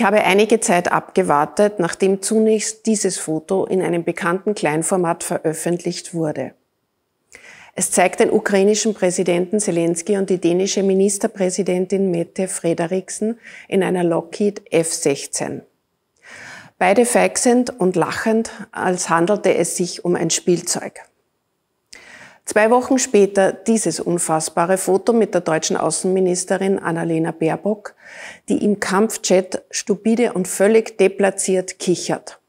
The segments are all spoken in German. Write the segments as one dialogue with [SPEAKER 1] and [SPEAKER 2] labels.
[SPEAKER 1] Ich habe einige Zeit abgewartet, nachdem zunächst dieses Foto in einem bekannten Kleinformat veröffentlicht wurde. Es zeigt den ukrainischen Präsidenten Zelensky und die dänische Ministerpräsidentin Mette Frederiksen in einer Lockheed F-16. Beide feixend und lachend, als handelte es sich um ein Spielzeug. Zwei Wochen später dieses unfassbare Foto mit der deutschen Außenministerin Annalena Baerbock, die im Kampfchat stupide und völlig deplatziert kichert.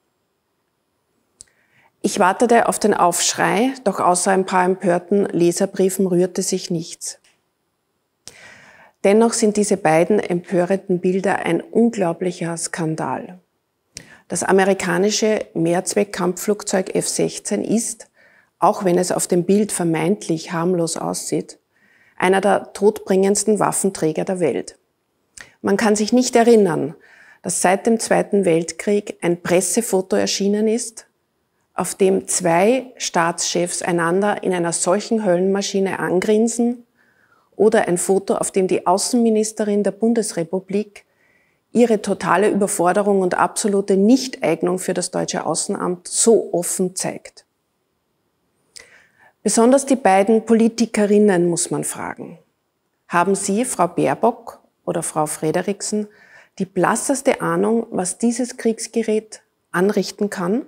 [SPEAKER 1] Ich wartete auf den Aufschrei, doch außer ein paar empörten Leserbriefen rührte sich nichts. Dennoch sind diese beiden empörenden Bilder ein unglaublicher Skandal. Das amerikanische Mehrzweckkampfflugzeug F-16 ist, auch wenn es auf dem Bild vermeintlich harmlos aussieht, einer der todbringendsten Waffenträger der Welt. Man kann sich nicht erinnern, dass seit dem Zweiten Weltkrieg ein Pressefoto erschienen ist, auf dem zwei Staatschefs einander in einer solchen Höllenmaschine angrinsen oder ein Foto, auf dem die Außenministerin der Bundesrepublik ihre totale Überforderung und absolute Nichteignung für das deutsche Außenamt so offen zeigt. Besonders die beiden Politikerinnen muss man fragen. Haben Sie, Frau Baerbock oder Frau Frederiksen, die blasseste Ahnung, was dieses Kriegsgerät anrichten kann?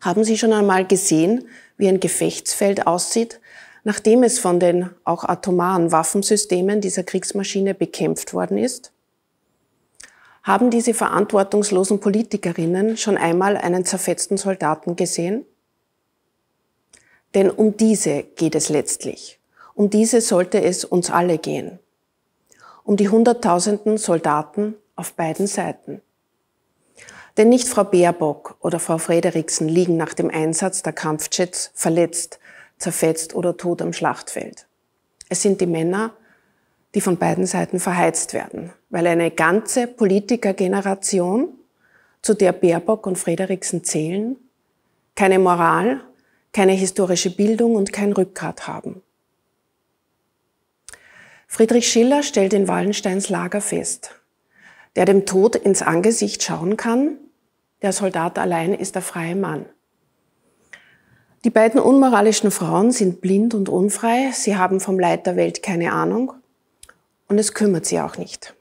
[SPEAKER 1] Haben Sie schon einmal gesehen, wie ein Gefechtsfeld aussieht, nachdem es von den auch atomaren Waffensystemen dieser Kriegsmaschine bekämpft worden ist? Haben diese verantwortungslosen Politikerinnen schon einmal einen zerfetzten Soldaten gesehen? Denn um diese geht es letztlich. Um diese sollte es uns alle gehen. Um die Hunderttausenden Soldaten auf beiden Seiten. Denn nicht Frau Baerbock oder Frau Frederiksen liegen nach dem Einsatz der Kampfjets verletzt, zerfetzt oder tot am Schlachtfeld. Es sind die Männer, die von beiden Seiten verheizt werden, weil eine ganze Politikergeneration, zu der Baerbock und Frederiksen zählen, keine Moral, keine historische Bildung und kein Rückgrat haben. Friedrich Schiller stellt in Wallensteins Lager fest, der dem Tod ins Angesicht schauen kann, der Soldat allein ist der freie Mann. Die beiden unmoralischen Frauen sind blind und unfrei, sie haben vom Leid der Welt keine Ahnung und es kümmert sie auch nicht.